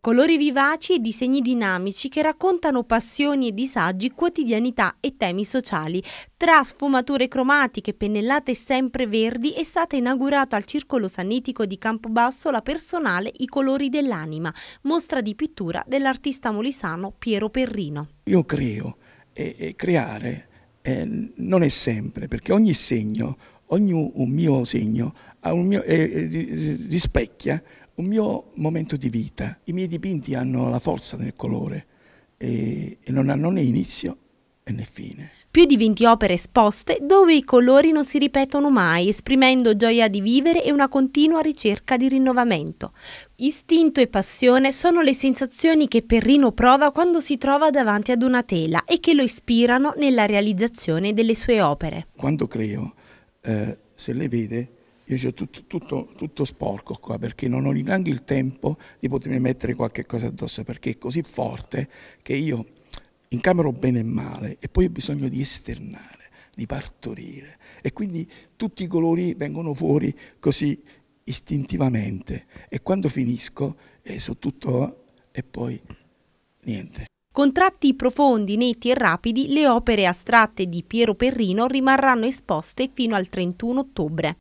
Colori vivaci e disegni dinamici che raccontano passioni e disagi, quotidianità e temi sociali. Tra sfumature cromatiche, pennellate sempre verdi, è stata inaugurata al Circolo Sannitico di Campobasso la personale I colori dell'anima, mostra di pittura dell'artista molisano Piero Perrino. Io creo e, e creare eh, non è sempre, perché ogni segno, ogni mio segno mio, eh, rispecchia un mio momento di vita. I miei dipinti hanno la forza nel colore e, e non hanno né inizio né fine. Più di 20 opere esposte dove i colori non si ripetono mai, esprimendo gioia di vivere e una continua ricerca di rinnovamento. Istinto e passione sono le sensazioni che Perrino prova quando si trova davanti ad una tela e che lo ispirano nella realizzazione delle sue opere. Quando creo, eh, se le vede, io ho tutto, tutto, tutto, sporco qua perché non ho neanche il tempo di potermi mettere qualche cosa addosso perché è così forte che io incamero bene e male e poi ho bisogno di esternare, di partorire e quindi tutti i colori vengono fuori così istintivamente e quando finisco eh, tutto e poi niente. Con tratti profondi, netti e rapidi, le opere astratte di Piero Perrino rimarranno esposte fino al 31 ottobre.